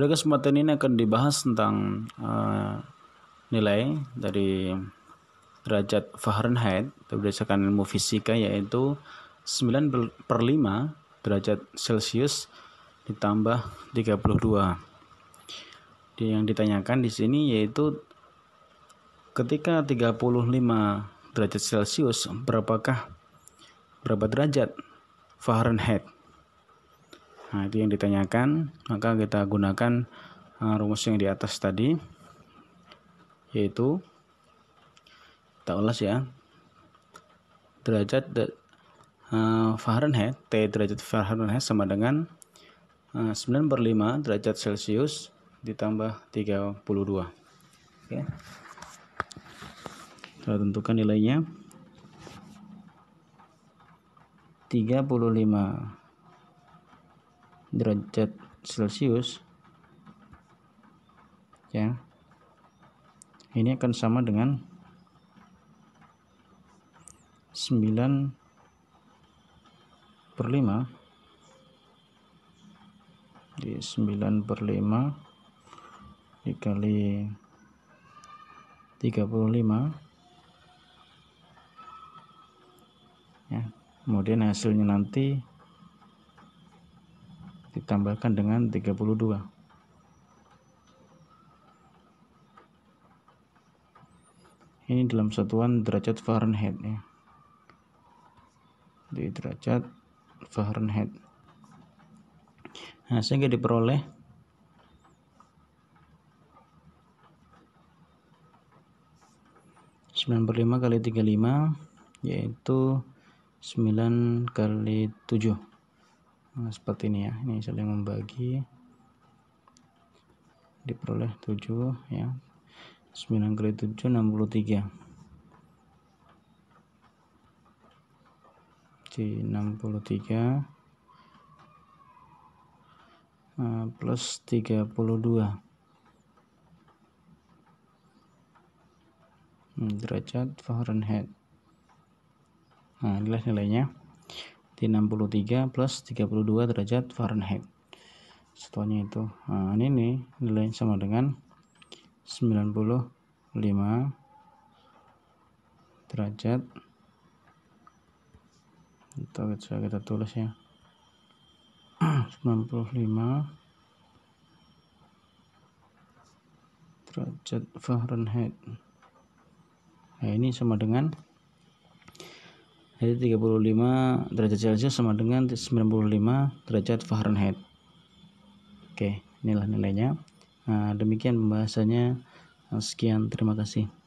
Pada kesempatan ini akan dibahas tentang uh, nilai dari derajat Fahrenheit berdasarkan ilmu fisika yaitu 9 per 5 derajat Celcius ditambah 32. Yang ditanyakan di sini yaitu ketika 35 derajat Celcius berapakah berapa derajat Fahrenheit? Nah, itu yang ditanyakan, maka kita gunakan eh, rumus yang di atas tadi yaitu kita ulas ya. Derajat de, uh, Fahrenheit, T derajat Fahrenheit sama dengan uh, eh, 9 per 5 derajat Celcius ditambah 32. Oke. Okay. Kita tentukan nilainya. 35 derajat celcius ya ini akan sama dengan 9 per 5 di 9 per 5 dikali 35 ya kemudian hasilnya nanti ditambahkan dengan 32 ini dalam satuan derajat Fahrenheit ya di derajat Fahrenheit nah sehingga diperoleh sembilan puluh lima kali tiga lima yaitu 9 kali 7 nah, seperti ini ya ini saling membagi diperoleh 7 ya 9 kali 7 63 di 63 plus 32 hmm, derajat Fahrenheit nah inilah nilainya di 63 plus 32 derajat Fahrenheit setelahnya itu nah, ini nih nilai sama dengan 95 derajat atau bisa kita tulis ya 95 derajat Fahrenheit nah ini sama dengan jadi 35 derajat Celcius sama dengan 95 derajat Fahrenheit. Oke, inilah nilainya. Nah, demikian pembahasannya. Sekian, terima kasih.